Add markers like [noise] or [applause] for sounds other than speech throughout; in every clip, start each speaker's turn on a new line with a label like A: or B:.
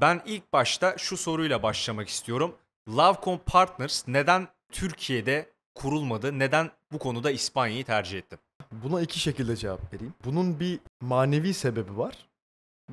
A: Ben ilk başta şu soruyla başlamak istiyorum. Lovecom Partners neden Türkiye'de kurulmadı? Neden bu konuda İspanya'yı tercih etti?
B: Buna iki şekilde cevap vereyim. Bunun bir manevi sebebi var.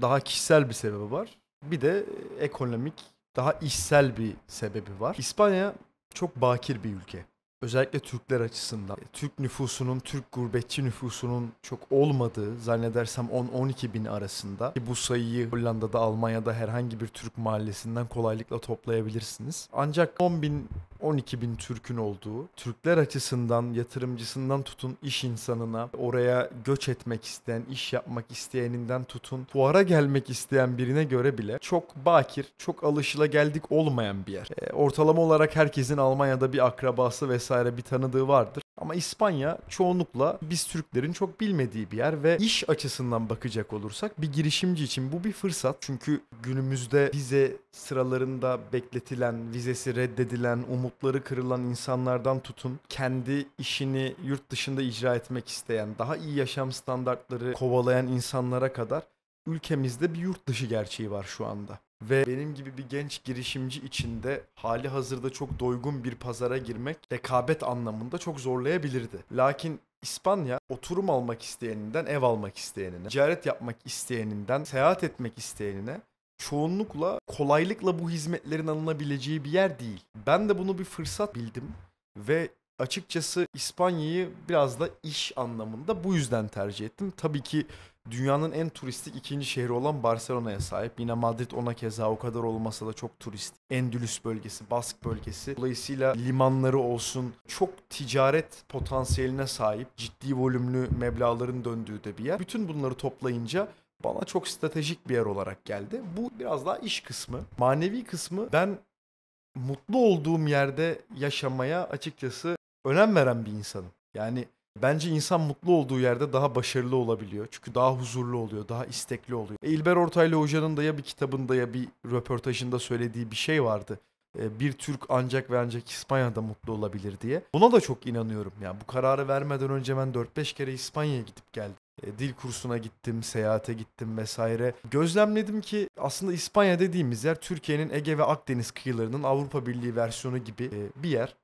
B: Daha kişisel bir sebebi var. Bir de e, ekonomik, daha işsel bir sebebi var. İspanya çok bakir bir ülke özellikle Türkler açısından e, Türk nüfusunun, Türk gurbetçi nüfusunun çok olmadığı zannedersem 10-12 bin arasında ki bu sayıyı Hollanda'da, Almanya'da herhangi bir Türk mahallesinden kolaylıkla toplayabilirsiniz. Ancak 10 bin 12 bin Türk'ün olduğu, Türkler açısından yatırımcısından tutun iş insanına, oraya göç etmek isteyen, iş yapmak isteyeninden tutun, fuara gelmek isteyen birine göre bile çok bakir, çok alışıla geldik olmayan bir yer. E, ortalama olarak herkesin Almanya'da bir akrabası vesaire bir tanıdığı vardır. Ama İspanya çoğunlukla biz Türklerin çok bilmediği bir yer ve iş açısından bakacak olursak bir girişimci için bu bir fırsat. Çünkü günümüzde vize sıralarında bekletilen, vizesi reddedilen, umutları kırılan insanlardan tutun, kendi işini yurt dışında icra etmek isteyen, daha iyi yaşam standartları kovalayan insanlara kadar ülkemizde bir yurt dışı gerçeği var şu anda ve benim gibi bir genç girişimci içinde hali hazırda çok doygun bir pazara girmek rekabet anlamında çok zorlayabilirdi. Lakin İspanya oturum almak isteyeninden ev almak isteyenine, ticaret yapmak isteyeninden seyahat etmek isteyenine çoğunlukla kolaylıkla bu hizmetlerin alınabileceği bir yer değil. Ben de bunu bir fırsat bildim ve açıkçası İspanya'yı biraz da iş anlamında bu yüzden tercih ettim. Tabii ki dünyanın en turistik ikinci şehri olan Barcelona'ya sahip. Yine Madrid ona keza o kadar olmasa da çok turist. Endülüs bölgesi, Bask bölgesi. Dolayısıyla limanları olsun çok ticaret potansiyeline sahip. Ciddi volümlü meblaların döndüğü de bir yer. Bütün bunları toplayınca bana çok stratejik bir yer olarak geldi. Bu biraz daha iş kısmı. Manevi kısmı ben mutlu olduğum yerde yaşamaya açıkçası önem veren bir insanım. Yani Bence insan mutlu olduğu yerde daha başarılı olabiliyor. Çünkü daha huzurlu oluyor, daha istekli oluyor. E, İlber Ortaylı Hoca'nın da ya bir kitabında ya bir röportajında söylediği bir şey vardı. E, bir Türk ancak ve ancak İspanya'da mutlu olabilir diye. Buna da çok inanıyorum. Yani bu kararı vermeden önce ben 4-5 kere İspanya'ya gidip geldim. E, dil kursuna gittim, seyahate gittim vesaire. Gözlemledim ki aslında İspanya dediğimiz yer Türkiye'nin Ege ve Akdeniz kıyılarının Avrupa Birliği versiyonu gibi e, bir yer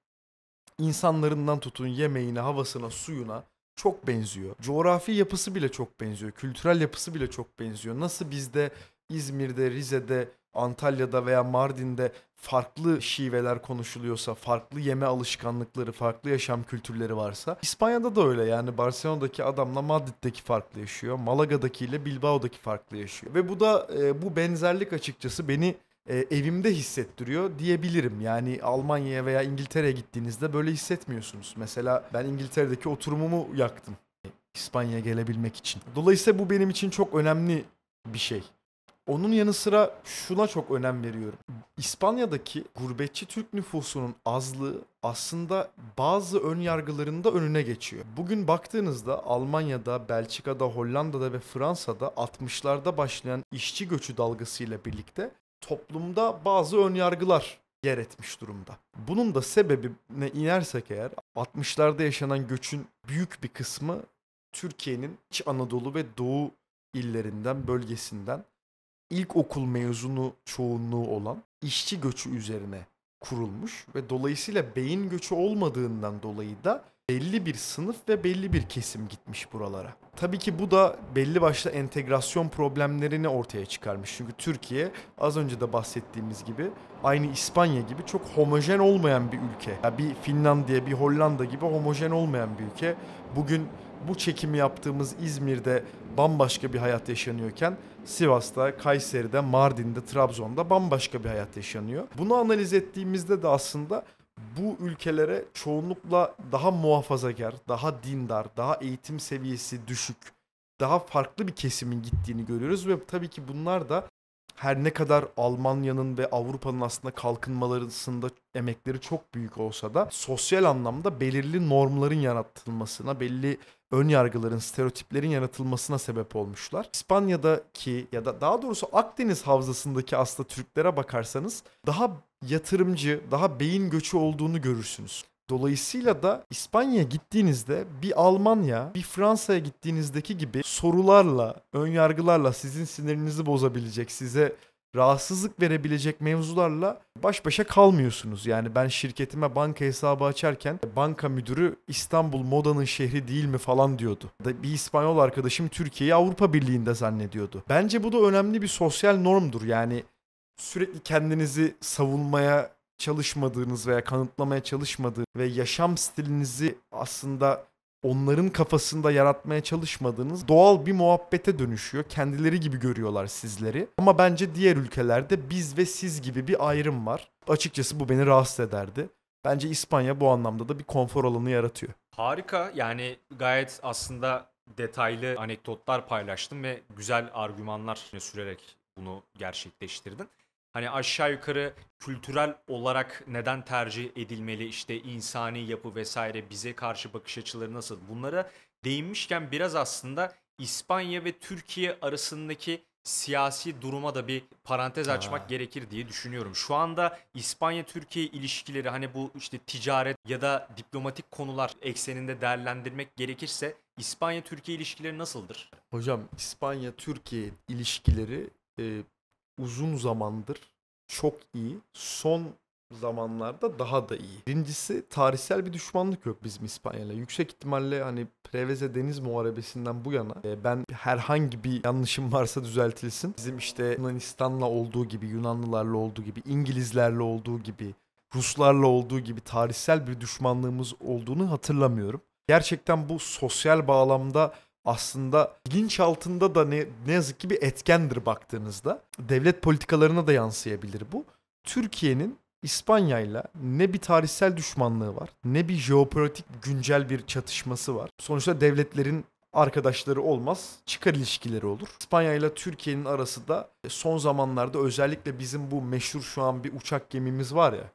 B: insanlarından tutun yemeğine, havasına, suyuna çok benziyor. Coğrafi yapısı bile çok benziyor. Kültürel yapısı bile çok benziyor. Nasıl bizde İzmir'de, Rize'de, Antalya'da veya Mardin'de farklı şiveler konuşuluyorsa, farklı yeme alışkanlıkları, farklı yaşam kültürleri varsa İspanya'da da öyle yani Barcelona'daki adamla Madrid'deki farklı yaşıyor, Malaga'daki ile Bilbao'daki farklı yaşıyor. Ve bu da e, bu benzerlik açıkçası beni e, evimde hissettiriyor diyebilirim. Yani Almanya'ya veya İngiltere'ye gittiğinizde böyle hissetmiyorsunuz. Mesela ben İngiltere'deki oturumumu yaktım İspanya'ya gelebilmek için. Dolayısıyla bu benim için çok önemli bir şey. Onun yanı sıra şuna çok önem veriyorum. İspanya'daki gurbetçi Türk nüfusunun azlığı aslında bazı ön yargılarında önüne geçiyor. Bugün baktığınızda Almanya'da, Belçika'da, Hollanda'da ve Fransa'da 60'larda başlayan işçi göçü dalgasıyla birlikte toplumda bazı önyargılar yer etmiş durumda. Bunun da sebebine inersek eğer 60'larda yaşanan göçün büyük bir kısmı Türkiye'nin iç Anadolu ve Doğu illerinden, bölgesinden ilkokul mezunu çoğunluğu olan işçi göçü üzerine kurulmuş ve dolayısıyla beyin göçü olmadığından dolayı da belli bir sınıf ve belli bir kesim gitmiş buralara. Tabii ki bu da belli başlı entegrasyon problemlerini ortaya çıkarmış. Çünkü Türkiye az önce de bahsettiğimiz gibi aynı İspanya gibi çok homojen olmayan bir ülke. Yani bir Finlandiya, bir Hollanda gibi homojen olmayan bir ülke. Bugün bu çekimi yaptığımız İzmir'de bambaşka bir hayat yaşanıyorken Sivas'ta, Kayseri'de, Mardin'de, Trabzon'da bambaşka bir hayat yaşanıyor. Bunu analiz ettiğimizde de aslında bu ülkelere çoğunlukla daha muhafazakar, daha dindar, daha eğitim seviyesi düşük, daha farklı bir kesimin gittiğini görüyoruz ve tabii ki bunlar da her ne kadar Almanya'nın ve Avrupa'nın aslında kalkınmalarında emekleri çok büyük olsa da sosyal anlamda belirli normların yaratılmasına, belli ön yargıların, stereotiplerin yaratılmasına sebep olmuşlar. İspanya'daki ya da daha doğrusu Akdeniz havzasındaki aslında Türklere bakarsanız daha yatırımcı, daha beyin göçü olduğunu görürsünüz. Dolayısıyla da İspanya'ya gittiğinizde bir Almanya, bir Fransa'ya gittiğinizdeki gibi sorularla, önyargılarla sizin sinirinizi bozabilecek, size rahatsızlık verebilecek mevzularla baş başa kalmıyorsunuz. Yani ben şirketime banka hesabı açarken banka müdürü İstanbul modanın şehri değil mi falan diyordu. Bir İspanyol arkadaşım Türkiye'yi Avrupa Birliği'nde zannediyordu. Bence bu da önemli bir sosyal normdur. Yani sürekli kendinizi savunmaya çalışmadığınız veya kanıtlamaya çalışmadığınız ve yaşam stilinizi aslında onların kafasında yaratmaya çalışmadığınız doğal bir muhabbete dönüşüyor. Kendileri gibi görüyorlar sizleri. Ama bence diğer ülkelerde biz ve siz gibi bir ayrım var. Açıkçası bu beni rahatsız ederdi. Bence İspanya bu anlamda da bir konfor alanı yaratıyor.
A: Harika. Yani gayet aslında detaylı anekdotlar paylaştın ve güzel argümanlar sürerek bunu gerçekleştirdin hani aşağı yukarı kültürel olarak neden tercih edilmeli işte insani yapı vesaire bize karşı bakış açıları nasıl bunlara değinmişken biraz aslında İspanya ve Türkiye arasındaki siyasi duruma da bir parantez açmak ha. gerekir diye düşünüyorum. Şu anda İspanya-Türkiye ilişkileri hani bu işte ticaret ya da diplomatik konular ekseninde değerlendirmek gerekirse İspanya-Türkiye ilişkileri nasıldır?
B: Hocam İspanya-Türkiye ilişkileri e, uzun zamandır çok iyi. Son zamanlarda daha da iyi. Birincisi tarihsel bir düşmanlık yok bizim İspanya'yla. Yüksek ihtimalle hani Preveze Deniz Muharebesi'nden bu yana e, ben herhangi bir yanlışım varsa düzeltilsin. Bizim işte Yunanistan'la olduğu gibi, Yunanlılarla olduğu gibi, İngilizlerle olduğu gibi, Ruslarla olduğu gibi tarihsel bir düşmanlığımız olduğunu hatırlamıyorum. Gerçekten bu sosyal bağlamda aslında altında da ne, ne yazık ki bir etkendir baktığınızda. Devlet politikalarına da yansıyabilir bu. Türkiye'nin İspanya'yla ne bir tarihsel düşmanlığı var, ne bir jeopolitik güncel bir çatışması var. Sonuçta devletlerin arkadaşları olmaz, çıkar ilişkileri olur. İspanya ile Türkiye'nin arası da e, son zamanlarda özellikle bizim bu meşhur şu an bir uçak gemimiz var ya,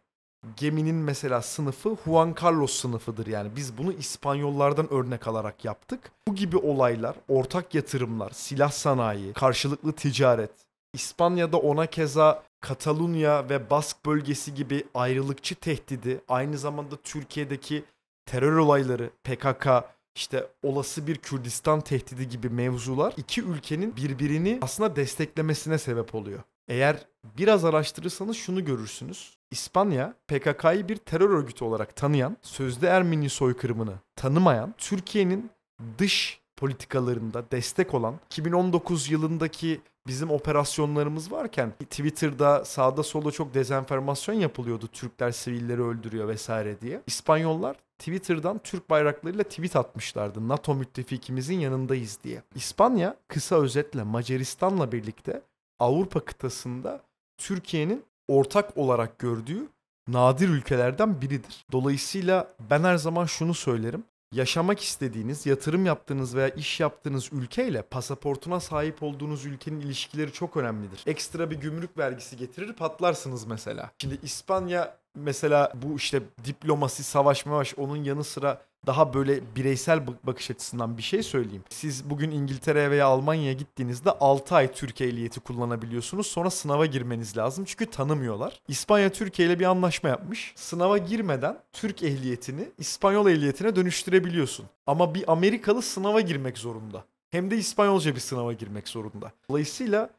B: geminin mesela sınıfı Juan Carlos sınıfıdır yani. Biz bunu İspanyollardan örnek alarak yaptık. Bu gibi olaylar, ortak yatırımlar, silah sanayi, karşılıklı ticaret, İspanya'da ona keza Katalunya ve Bask bölgesi gibi ayrılıkçı tehdidi, aynı zamanda Türkiye'deki terör olayları, PKK, işte olası bir Kürdistan tehdidi gibi mevzular iki ülkenin birbirini aslında desteklemesine sebep oluyor. Eğer biraz araştırırsanız şunu görürsünüz. İspanya PKK'yı bir terör örgütü olarak tanıyan, sözde Ermeni soykırımını tanımayan, Türkiye'nin dış politikalarında destek olan 2019 yılındaki bizim operasyonlarımız varken Twitter'da sağda solda çok dezenformasyon yapılıyordu. Türkler sivilleri öldürüyor vesaire diye. İspanyollar Twitter'dan Türk bayraklarıyla tweet atmışlardı. NATO müttefikimizin yanındayız diye. İspanya kısa özetle Macaristan'la birlikte Avrupa kıtasında Türkiye'nin ortak olarak gördüğü nadir ülkelerden biridir. Dolayısıyla ben her zaman şunu söylerim. Yaşamak istediğiniz, yatırım yaptığınız veya iş yaptığınız ülkeyle pasaportuna sahip olduğunuz ülkenin ilişkileri çok önemlidir. Ekstra bir gümrük vergisi getirir patlarsınız mesela. Şimdi İspanya mesela bu işte diplomasi, savaş mavaş onun yanı sıra daha böyle bireysel bakış açısından bir şey söyleyeyim. Siz bugün İngiltere'ye veya Almanya'ya gittiğinizde 6 ay Türkiye ehliyeti kullanabiliyorsunuz. Sonra sınava girmeniz lazım çünkü tanımıyorlar. İspanya Türkiye ile bir anlaşma yapmış. Sınava girmeden Türk ehliyetini İspanyol ehliyetine dönüştürebiliyorsun. Ama bir Amerikalı sınava girmek zorunda. Hem de İspanyolca bir sınava girmek zorunda. Dolayısıyla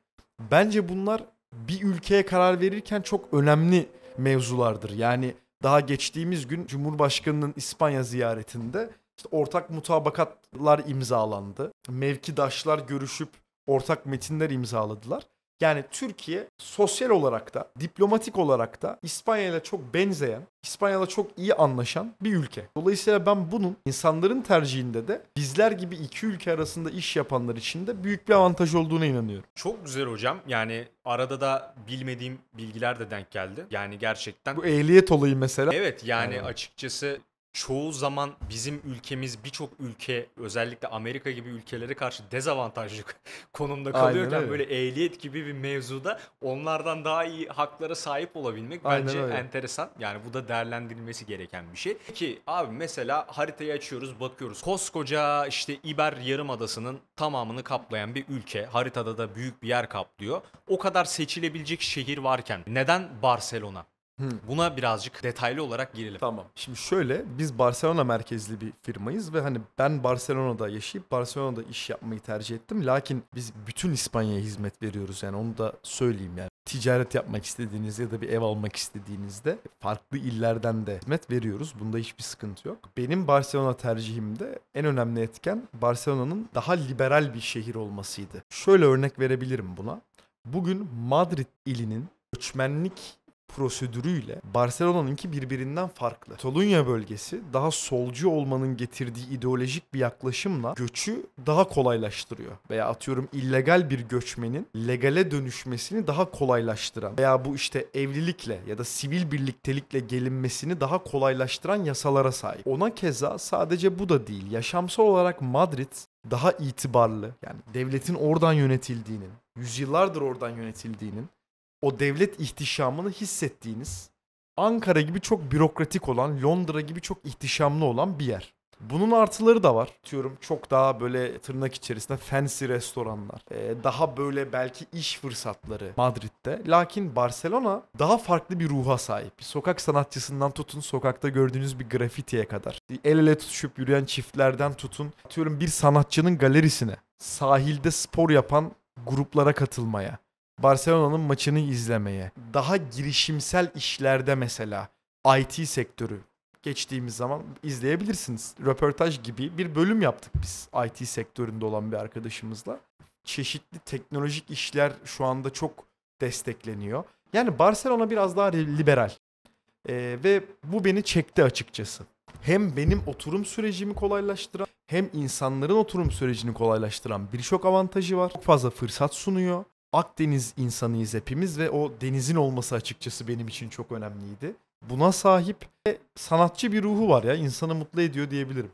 B: bence bunlar bir ülkeye karar verirken çok önemli mevzulardır. Yani daha geçtiğimiz gün Cumhurbaşkanı'nın İspanya ziyaretinde işte ortak mutabakatlar imzalandı. Mevkidaşlar görüşüp ortak metinler imzaladılar. Yani Türkiye sosyal olarak da, diplomatik olarak da İspanya ile çok benzeyen, İspanya ile çok iyi anlaşan bir ülke. Dolayısıyla ben bunun insanların tercihinde de bizler gibi iki ülke arasında iş yapanlar için de büyük bir avantaj olduğuna inanıyorum.
A: Çok güzel hocam. Yani arada da bilmediğim bilgiler de denk geldi. Yani gerçekten. Bu ehliyet
B: olayı mesela. Evet yani evet.
A: açıkçası çoğu zaman bizim ülkemiz birçok ülke özellikle Amerika gibi ülkelere karşı dezavantajlı [laughs] konumda kalıyorken böyle ehliyet gibi bir mevzuda onlardan daha iyi haklara sahip olabilmek Aynen bence öyle. enteresan. Yani bu da değerlendirilmesi gereken bir şey. Ki abi mesela haritayı açıyoruz bakıyoruz. Koskoca işte İber Yarımadası'nın tamamını kaplayan bir ülke. Haritada da büyük bir yer kaplıyor. O kadar seçilebilecek şehir varken neden Barcelona? Hmm. Buna birazcık detaylı olarak girelim. Tamam. Şimdi
B: şöyle biz Barcelona merkezli bir firmayız ve hani ben Barcelona'da yaşayıp Barcelona'da iş yapmayı tercih ettim. Lakin biz bütün İspanya'ya hizmet veriyoruz yani onu da söyleyeyim yani ticaret yapmak istediğinizde ya da bir ev almak istediğinizde farklı illerden de hizmet veriyoruz. Bunda hiçbir sıkıntı yok. Benim Barcelona tercihimde en önemli etken Barcelona'nın daha liberal bir şehir olmasıydı. Şöyle örnek verebilirim buna. Bugün Madrid ilinin göçmenlik prosedürüyle Barcelona'nınki birbirinden farklı. Tolunya bölgesi daha solcu olmanın getirdiği ideolojik bir yaklaşımla göçü daha kolaylaştırıyor. Veya atıyorum illegal bir göçmenin legale dönüşmesini daha kolaylaştıran veya bu işte evlilikle ya da sivil birliktelikle gelinmesini daha kolaylaştıran yasalara sahip. Ona keza sadece bu da değil. Yaşamsal olarak Madrid daha itibarlı yani devletin oradan yönetildiğinin, yüzyıllardır oradan yönetildiğinin o devlet ihtişamını hissettiğiniz Ankara gibi çok bürokratik olan, Londra gibi çok ihtişamlı olan bir yer. Bunun artıları da var. Diyorum çok daha böyle tırnak içerisinde fancy restoranlar. Ee, daha böyle belki iş fırsatları Madrid'de. Lakin Barcelona daha farklı bir ruha sahip. Bir sokak sanatçısından tutun sokakta gördüğünüz bir grafitiye kadar. El ele tutuşup yürüyen çiftlerden tutun. diyorum bir sanatçının galerisine. Sahilde spor yapan gruplara katılmaya Barcelona'nın maçını izlemeye, daha girişimsel işlerde mesela IT sektörü geçtiğimiz zaman izleyebilirsiniz. Röportaj gibi bir bölüm yaptık biz IT sektöründe olan bir arkadaşımızla. Çeşitli teknolojik işler şu anda çok destekleniyor. Yani Barcelona biraz daha liberal. Ee, ve bu beni çekti açıkçası. Hem benim oturum sürecimi kolaylaştıran hem insanların oturum sürecini kolaylaştıran birçok avantajı var. Çok fazla fırsat sunuyor. Akdeniz insanıyız hepimiz ve o denizin olması açıkçası benim için çok önemliydi. Buna sahip ve sanatçı bir ruhu var ya
A: insanı mutlu ediyor diyebilirim.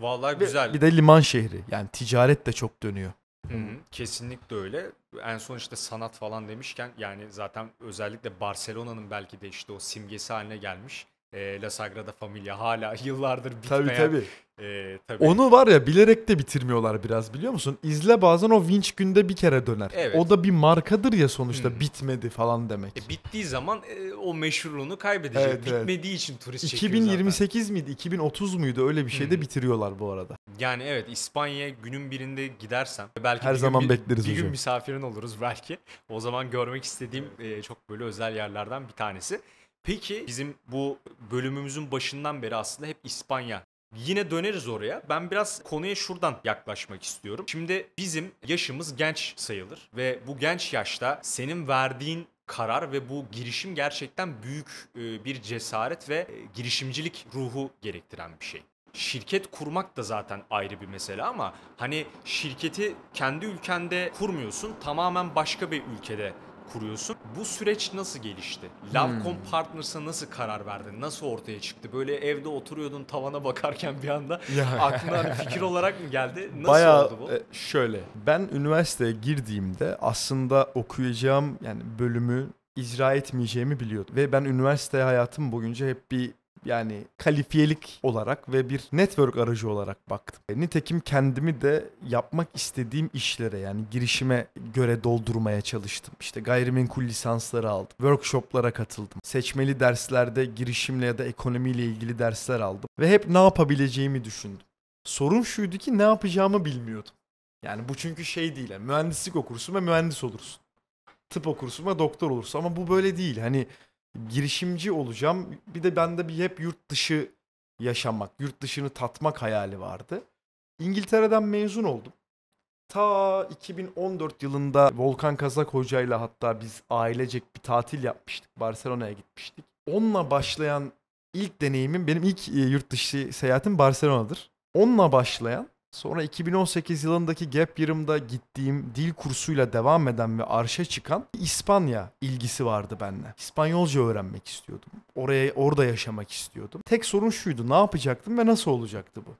A: Vallahi güzel. Bir de liman
B: şehri. Yani ticaret de çok dönüyor.
A: Hı hı, kesinlikle öyle. En son işte sanat falan demişken yani zaten özellikle Barcelona'nın belki de işte o simgesi haline gelmiş e, La Sagrada Familia hala [laughs] yıllardır bitmeyen. Tabii tabii. E, tabii. Onu var
B: ya bilerek de bitirmiyorlar biraz biliyor musun? İzle bazen o vinç günde bir kere döner. Evet. O da bir markadır ya sonuçta hmm. bitmedi falan demek. E,
A: bittiği zaman e, o meşhurluğunu kaybedecek. Evet, Bitmediği evet. için turist 2028
B: zaten. miydi 2030 muydu öyle bir şeyde hmm. bitiriyorlar bu arada.
A: Yani evet İspanya'ya günün birinde gidersem belki her bir zaman gün, bekleriz. Bir, bir gün misafirin oluruz belki. O zaman görmek istediğim e, çok böyle özel yerlerden bir tanesi. Peki bizim bu bölümümüzün başından beri aslında hep İspanya Yine döneriz oraya. Ben biraz konuya şuradan yaklaşmak istiyorum. Şimdi bizim yaşımız genç sayılır ve bu genç yaşta senin verdiğin karar ve bu girişim gerçekten büyük e, bir cesaret ve e, girişimcilik ruhu gerektiren bir şey. Şirket kurmak da zaten ayrı bir mesele ama hani şirketi kendi ülkende kurmuyorsun tamamen başka bir ülkede kuruyorsun. Bu süreç nasıl gelişti? Lovecom hmm. Partners'a nasıl karar verdin? Nasıl ortaya çıktı? Böyle evde oturuyordun tavana bakarken bir anda [laughs] yani. aklına fikir olarak mı geldi? Nasıl Bayağı, oldu bu? E,
B: şöyle ben üniversiteye girdiğimde aslında okuyacağım yani bölümü icra etmeyeceğimi biliyordum. Ve ben üniversite hayatım boyunca hep bir yani kalifiyelik olarak ve bir network aracı olarak baktım. E, nitekim kendimi de yapmak istediğim işlere yani girişime göre doldurmaya çalıştım. İşte gayrimenkul lisansları aldım. Workshoplara katıldım. Seçmeli derslerde girişimle ya da ekonomiyle ilgili dersler aldım. Ve hep ne yapabileceğimi düşündüm. Sorun şuydu ki ne yapacağımı bilmiyordum. Yani bu çünkü şey değil. Yani mühendislik okursun ve mühendis olursun. Tıp okursun ve doktor olursun. Ama bu böyle değil. Hani girişimci olacağım. Bir de bende bir hep yurt dışı yaşamak, yurt dışını tatmak hayali vardı. İngiltere'den mezun oldum. Ta 2014 yılında Volkan Kazak Hoca ile hatta biz ailecek bir tatil yapmıştık. Barcelona'ya gitmiştik. Onunla başlayan ilk deneyimim, benim ilk e, yurt dışı seyahatim Barcelona'dır. Onunla başlayan Sonra 2018 yılındaki Gap Yarımda gittiğim dil kursuyla devam eden ve arşa çıkan İspanya ilgisi vardı bende. İspanyolca öğrenmek istiyordum. Oraya orada yaşamak istiyordum. Tek sorun şuydu ne yapacaktım ve nasıl olacaktı bu?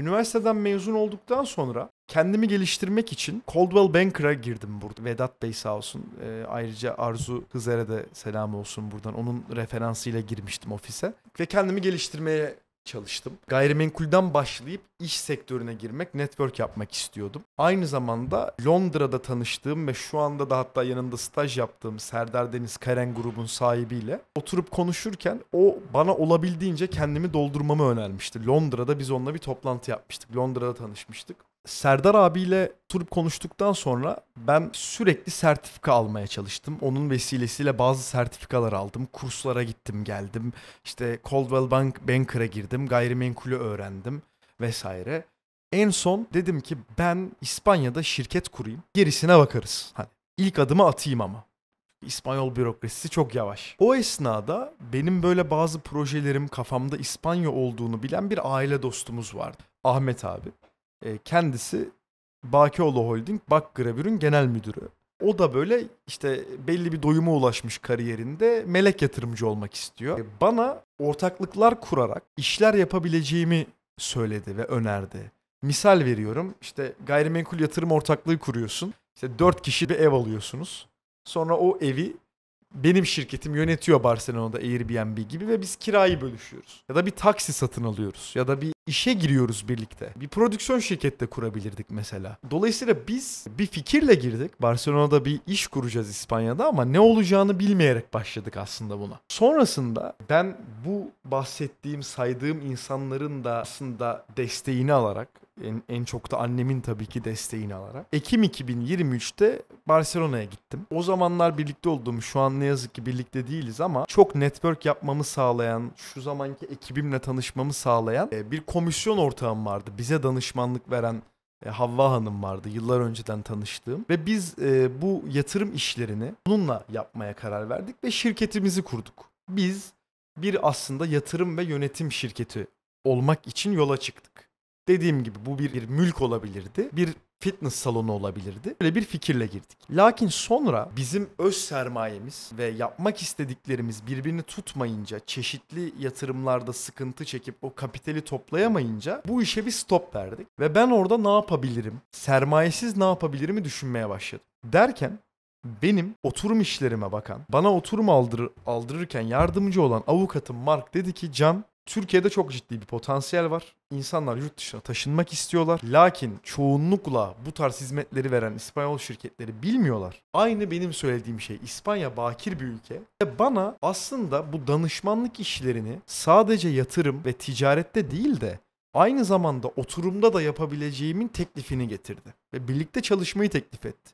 B: Üniversiteden mezun olduktan sonra kendimi geliştirmek için Coldwell Banker'a girdim burada. Vedat Bey sağ olsun. E, ayrıca Arzu Hızer'e de selam olsun buradan. Onun referansıyla girmiştim ofise. Ve kendimi geliştirmeye çalıştım. Gayrimenkulden başlayıp iş sektörüne girmek, network yapmak istiyordum. Aynı zamanda Londra'da tanıştığım ve şu anda da hatta yanında staj yaptığım Serdar Deniz Karen grubun sahibiyle oturup konuşurken o bana olabildiğince kendimi doldurmamı önermişti. Londra'da biz onunla bir toplantı yapmıştık. Londra'da tanışmıştık. Serdar abiyle oturup konuştuktan sonra ben sürekli sertifika almaya çalıştım. Onun vesilesiyle bazı sertifikalar aldım. Kurslara gittim geldim. İşte Coldwell Bank Banker'a girdim. Gayrimenkulü öğrendim vesaire. En son dedim ki ben İspanya'da şirket kurayım. Gerisine bakarız. Hani ilk adımı atayım ama. İspanyol bürokrasisi çok yavaş. O esnada benim böyle bazı projelerim kafamda İspanya olduğunu bilen bir aile dostumuz vardı. Ahmet abi. E, kendisi Bakioğlu Holding Bak Bakgravür'ün genel müdürü. O da böyle işte belli bir doyuma ulaşmış kariyerinde melek yatırımcı olmak istiyor. Ee, bana ortaklıklar kurarak işler yapabileceğimi söyledi ve önerdi. Misal veriyorum işte gayrimenkul yatırım ortaklığı kuruyorsun. İşte dört kişi bir ev alıyorsunuz. Sonra o evi benim şirketim yönetiyor Barcelona'da Airbnb gibi ve biz kirayı bölüşüyoruz. Ya da bir taksi satın alıyoruz ya da bir işe giriyoruz birlikte. Bir prodüksiyon şirketi de kurabilirdik mesela. Dolayısıyla biz bir fikirle girdik. Barcelona'da bir iş kuracağız İspanya'da ama ne olacağını bilmeyerek başladık aslında buna. Sonrasında ben bu bahsettiğim, saydığım insanların da aslında desteğini alarak en, en çok da annemin tabii ki desteğini alarak. Ekim 2023'te Barcelona'ya gittim. O zamanlar birlikte olduğum şu an ne yazık ki birlikte değiliz ama çok network yapmamı sağlayan, şu zamanki ekibimle tanışmamı sağlayan e, bir komisyon ortağım vardı. Bize danışmanlık veren e, Havva Hanım vardı yıllar önceden tanıştığım ve biz e, bu yatırım işlerini bununla yapmaya karar verdik ve şirketimizi kurduk. Biz bir aslında yatırım ve yönetim şirketi olmak için yola çıktık. Dediğim gibi bu bir, bir mülk olabilirdi. Bir fitness salonu olabilirdi. Böyle bir fikirle girdik. Lakin sonra bizim öz sermayemiz ve yapmak istediklerimiz birbirini tutmayınca, çeşitli yatırımlarda sıkıntı çekip o kapitali toplayamayınca bu işe bir stop verdik. Ve ben orada ne yapabilirim? Sermayesiz ne yapabilirimi düşünmeye başladım. Derken benim oturum işlerime bakan, bana oturum aldır, aldırırken yardımcı olan avukatım Mark dedi ki Can Türkiye'de çok ciddi bir potansiyel var. İnsanlar yurt dışına taşınmak istiyorlar. Lakin çoğunlukla bu tarz hizmetleri veren İspanyol şirketleri bilmiyorlar. Aynı benim söylediğim şey. İspanya bakir bir ülke. Ve bana aslında bu danışmanlık işlerini sadece yatırım ve ticarette değil de aynı zamanda oturumda da yapabileceğimin teklifini getirdi. Ve birlikte çalışmayı teklif etti.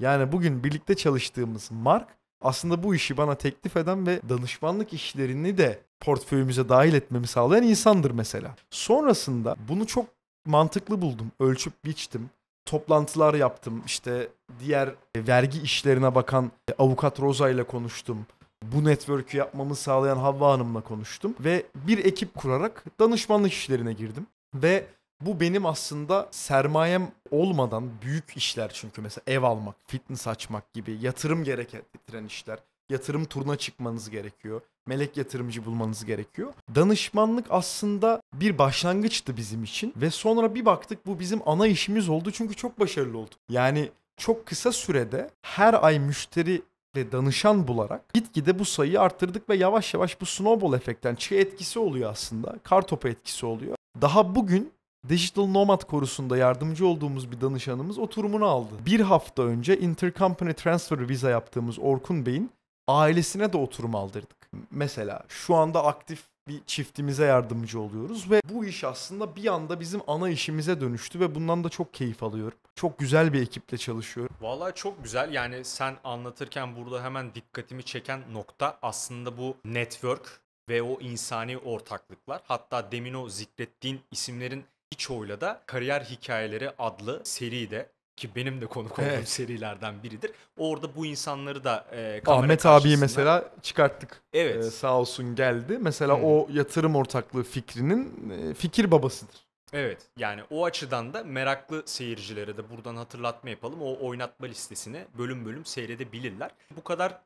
B: Yani bugün birlikte çalıştığımız Mark aslında bu işi bana teklif eden ve danışmanlık işlerini de portföyümüze dahil etmemi sağlayan insandır mesela. Sonrasında bunu çok mantıklı buldum. Ölçüp biçtim. Toplantılar yaptım. İşte diğer e, vergi işlerine bakan e, avukat Roza ile konuştum bu network'ü yapmamı sağlayan Havva Hanım'la konuştum ve bir ekip kurarak danışmanlık işlerine girdim ve bu benim aslında sermayem olmadan büyük işler çünkü mesela ev almak, fitness açmak gibi yatırım gerektiren işler. Yatırım turuna çıkmanız gerekiyor. Melek yatırımcı bulmanız gerekiyor. Danışmanlık aslında bir başlangıçtı bizim için ve sonra bir baktık bu bizim ana işimiz oldu çünkü çok başarılı olduk. Yani çok kısa sürede her ay müşteri ve danışan bularak gitgide bu sayıyı arttırdık ve yavaş yavaş bu snowball efektten çığ etkisi oluyor aslında. Kar topu etkisi oluyor. Daha bugün Digital Nomad korusunda yardımcı olduğumuz bir danışanımız oturumunu aldı. Bir hafta önce Intercompany Transfer Visa yaptığımız Orkun Bey'in ailesine de oturum aldırdık. Mesela şu anda aktif bir çiftimize yardımcı oluyoruz ve bu iş aslında bir anda bizim ana işimize dönüştü ve bundan da çok keyif alıyorum. Çok güzel bir ekiple çalışıyorum.
A: Valla çok güzel yani sen anlatırken burada hemen dikkatimi çeken nokta aslında bu network ve o insani ortaklıklar. Hatta demin o zikrettiğin isimlerin birçoğuyla da Kariyer Hikayeleri adlı de ki benim de konuk olduğum evet. serilerden biridir. Orada bu insanları da e, kamera Ahmet karşısında... abiyi mesela
B: çıkarttık. Evet. E, sağ olsun geldi. Mesela hmm. o yatırım ortaklığı fikrinin e, fikir babasıdır.
A: Evet yani o açıdan da meraklı seyircilere de buradan hatırlatma yapalım. O oynatma listesini bölüm bölüm seyredebilirler. Bu kadar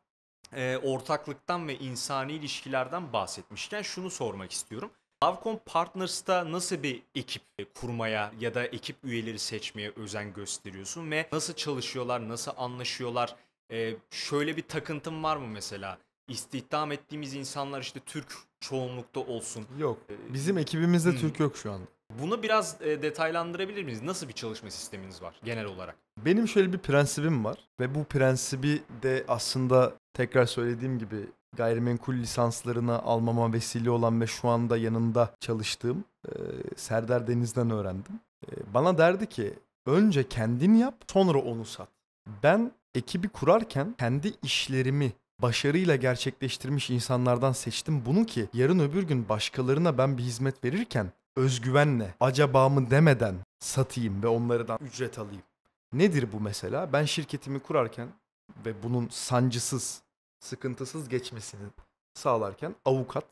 A: e, ortaklıktan ve insani ilişkilerden bahsetmişken şunu sormak istiyorum. Avcom Partners'ta nasıl bir ekip kurmaya ya da ekip üyeleri seçmeye özen gösteriyorsun ve nasıl çalışıyorlar, nasıl anlaşıyorlar? Ee, şöyle bir takıntın var mı mesela? İstihdam ettiğimiz insanlar işte Türk çoğunlukta olsun. Yok. Ee, bizim ekibimizde hmm. Türk yok şu anda. Bunu biraz e, detaylandırabilir miyiz? Nasıl bir çalışma sisteminiz var genel olarak?
B: Benim şöyle bir prensibim var ve bu prensibi de aslında tekrar söylediğim gibi gayrimenkul lisanslarını almama vesile olan ve şu anda yanında çalıştığım e, Serdar Deniz'den öğrendim. E, bana derdi ki önce kendin yap sonra onu sat. Ben ekibi kurarken kendi işlerimi başarıyla gerçekleştirmiş insanlardan seçtim bunu ki yarın öbür gün başkalarına ben bir hizmet verirken özgüvenle acaba mı demeden satayım ve onlardan ücret alayım. Nedir bu mesela? Ben şirketimi kurarken ve bunun sancısız sıkıntısız geçmesini sağlarken avukat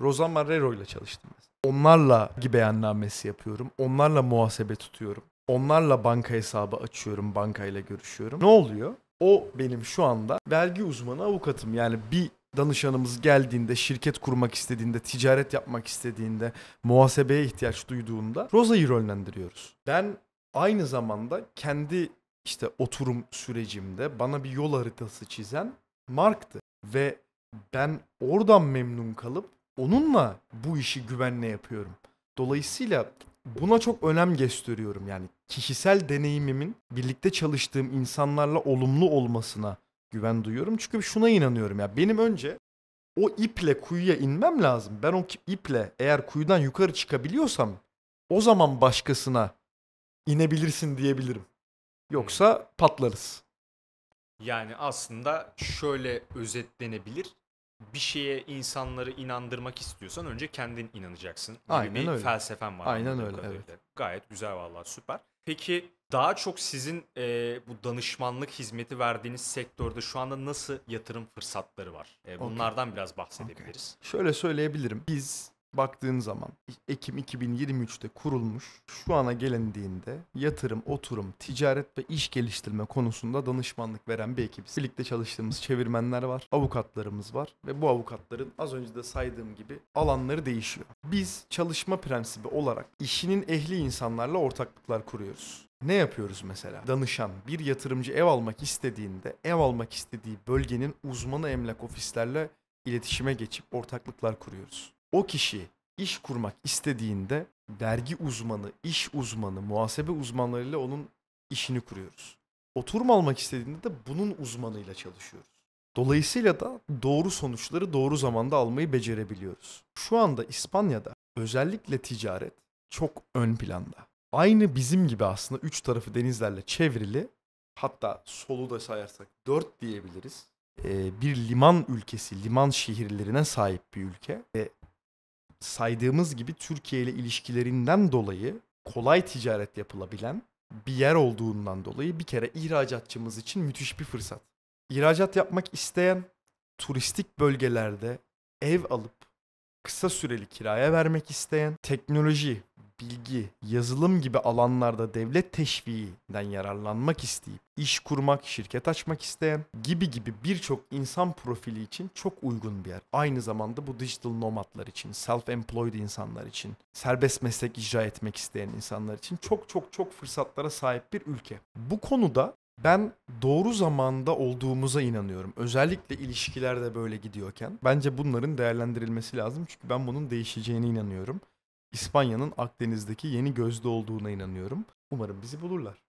B: Rozan Marrero ile çalıştım. Onlarla gibi beyannamesi yapıyorum. Onlarla muhasebe tutuyorum. Onlarla banka hesabı açıyorum. Bankayla görüşüyorum. Ne oluyor? O benim şu anda vergi uzmanı avukatım. Yani bir danışanımız geldiğinde, şirket kurmak istediğinde, ticaret yapmak istediğinde, muhasebeye ihtiyaç duyduğunda Rosayı rollendiriyoruz. Ben aynı zamanda kendi işte oturum sürecimde bana bir yol haritası çizen marktı. Ve ben oradan memnun kalıp onunla bu işi güvenle yapıyorum. Dolayısıyla buna çok önem gösteriyorum. Yani kişisel deneyimimin birlikte çalıştığım insanlarla olumlu olmasına güven duyuyorum. Çünkü şuna inanıyorum ya benim önce o iple kuyuya inmem lazım. Ben o iple eğer kuyudan yukarı çıkabiliyorsam o zaman başkasına inebilirsin diyebilirim. Yoksa hmm. patlarız.
A: Yani aslında şöyle özetlenebilir. Bir şeye insanları inandırmak istiyorsan önce kendin inanacaksın. Gibi Aynen bir öyle. felsefen var. Aynen öyle. Evet. Gayet güzel vallahi süper. Peki daha çok sizin e, bu danışmanlık hizmeti verdiğiniz sektörde şu anda nasıl yatırım fırsatları var? E, bunlardan okay. biraz bahsedebiliriz. Okay.
B: Şöyle söyleyebilirim. Biz baktığın zaman Ekim 2023'te kurulmuş şu ana gelindiğinde yatırım, oturum, ticaret ve iş geliştirme konusunda danışmanlık veren bir ekibiz. Birlikte çalıştığımız çevirmenler var, avukatlarımız var ve bu avukatların az önce de saydığım gibi alanları değişiyor. Biz çalışma prensibi olarak işinin ehli insanlarla ortaklıklar kuruyoruz. Ne yapıyoruz mesela? Danışan bir yatırımcı ev almak istediğinde ev almak istediği bölgenin uzmanı emlak ofislerle iletişime geçip ortaklıklar kuruyoruz o kişi iş kurmak istediğinde vergi uzmanı, iş uzmanı, muhasebe uzmanlarıyla onun işini kuruyoruz. Oturum almak istediğinde de bunun uzmanıyla çalışıyoruz. Dolayısıyla da doğru sonuçları doğru zamanda almayı becerebiliyoruz. Şu anda İspanya'da özellikle ticaret çok ön planda. Aynı bizim gibi aslında üç tarafı denizlerle çevrili hatta solu da sayarsak dört diyebiliriz. Ee, bir liman ülkesi, liman şehirlerine sahip bir ülke ve saydığımız gibi Türkiye ile ilişkilerinden dolayı kolay ticaret yapılabilen bir yer olduğundan dolayı bir kere ihracatçımız için müthiş bir fırsat. İhracat yapmak isteyen turistik bölgelerde ev alıp kısa süreli kiraya vermek isteyen teknoloji bilgi, yazılım gibi alanlarda devlet teşviğinden yararlanmak isteyip iş kurmak, şirket açmak isteyen gibi gibi birçok insan profili için çok uygun bir yer. Aynı zamanda bu digital nomadlar için, self-employed insanlar için, serbest meslek icra etmek isteyen insanlar için çok çok çok fırsatlara sahip bir ülke. Bu konuda ben doğru zamanda olduğumuza inanıyorum. Özellikle ilişkilerde böyle gidiyorken. Bence bunların değerlendirilmesi lazım. Çünkü ben bunun değişeceğine inanıyorum. İspanya'nın Akdeniz'deki yeni gözde olduğuna inanıyorum. Umarım bizi bulurlar.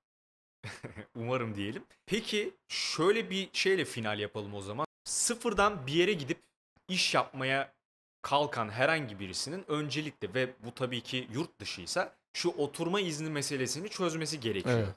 A: [laughs] Umarım diyelim. Peki şöyle bir şeyle final yapalım o zaman. Sıfırdan bir yere gidip iş yapmaya kalkan herhangi birisinin öncelikle ve bu tabii ki yurt dışıysa şu oturma izni meselesini çözmesi gerekiyor.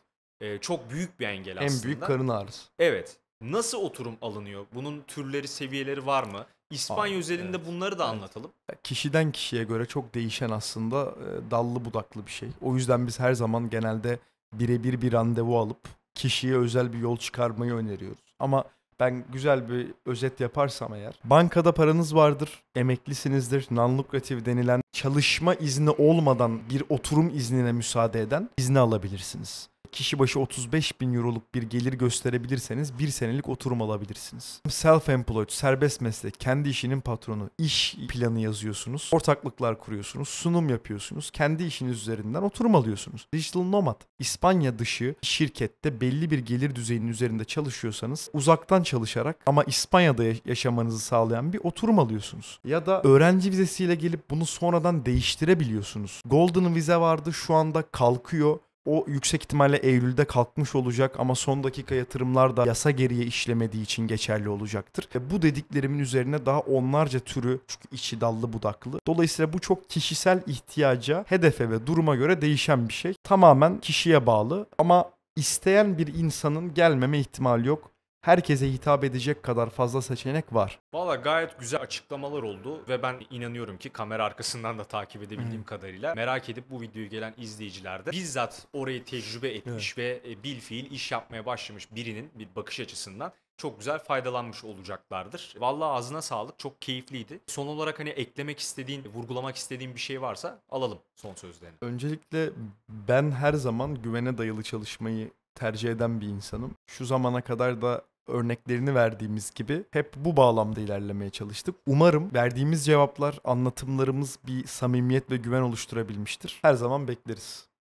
A: Evet. Ee, çok büyük bir engel en aslında. En büyük karın ağrısı. Evet. Nasıl oturum alınıyor? Bunun türleri, seviyeleri var mı? İspanya Aa, üzerinde evet. bunları da evet. anlatalım.
B: Kişiden kişiye göre çok değişen aslında e, dallı budaklı bir şey. O yüzden biz her zaman genelde birebir bir randevu alıp kişiye özel bir yol çıkarmayı öneriyoruz. Ama ben güzel bir özet yaparsam eğer. Bankada paranız vardır, emeklisinizdir, non-lucrative denilen çalışma izni olmadan bir oturum iznine müsaade eden izni alabilirsiniz kişi başı 35 bin euroluk bir gelir gösterebilirseniz bir senelik oturum alabilirsiniz. Self-employed, serbest meslek, kendi işinin patronu, iş planı yazıyorsunuz, ortaklıklar kuruyorsunuz, sunum yapıyorsunuz, kendi işiniz üzerinden oturum alıyorsunuz. Digital Nomad, İspanya dışı şirkette belli bir gelir düzeyinin üzerinde çalışıyorsanız uzaktan çalışarak ama İspanya'da yaşamanızı sağlayan bir oturum alıyorsunuz. Ya da öğrenci vizesiyle gelip bunu sonradan değiştirebiliyorsunuz. Golden Vize vardı şu anda kalkıyor o yüksek ihtimalle Eylül'de kalkmış olacak ama son dakika yatırımlar da yasa geriye işlemediği için geçerli olacaktır. Ve bu dediklerimin üzerine daha onlarca türü çünkü içi dallı budaklı. Dolayısıyla bu çok kişisel ihtiyaca, hedefe ve duruma göre değişen bir şey. Tamamen kişiye bağlı ama isteyen bir insanın gelmeme ihtimali yok herkese hitap edecek kadar fazla seçenek var.
A: Valla gayet güzel açıklamalar oldu ve ben inanıyorum ki kamera arkasından da takip edebildiğim hmm. kadarıyla merak edip bu videoyu gelen izleyiciler de bizzat orayı tecrübe etmiş evet. ve e, bil fiil iş yapmaya başlamış birinin bir bakış açısından çok güzel faydalanmış olacaklardır. Vallahi ağzına sağlık. Çok keyifliydi. Son olarak hani eklemek istediğin, vurgulamak istediğin bir şey varsa alalım son sözlerini.
B: Öncelikle ben her zaman güvene dayalı çalışmayı tercih eden bir insanım. Şu zamana kadar da örneklerini verdiğimiz gibi hep bu bağlamda ilerlemeye çalıştık. Umarım verdiğimiz cevaplar, anlatımlarımız bir samimiyet ve güven oluşturabilmiştir. Her zaman bekleriz.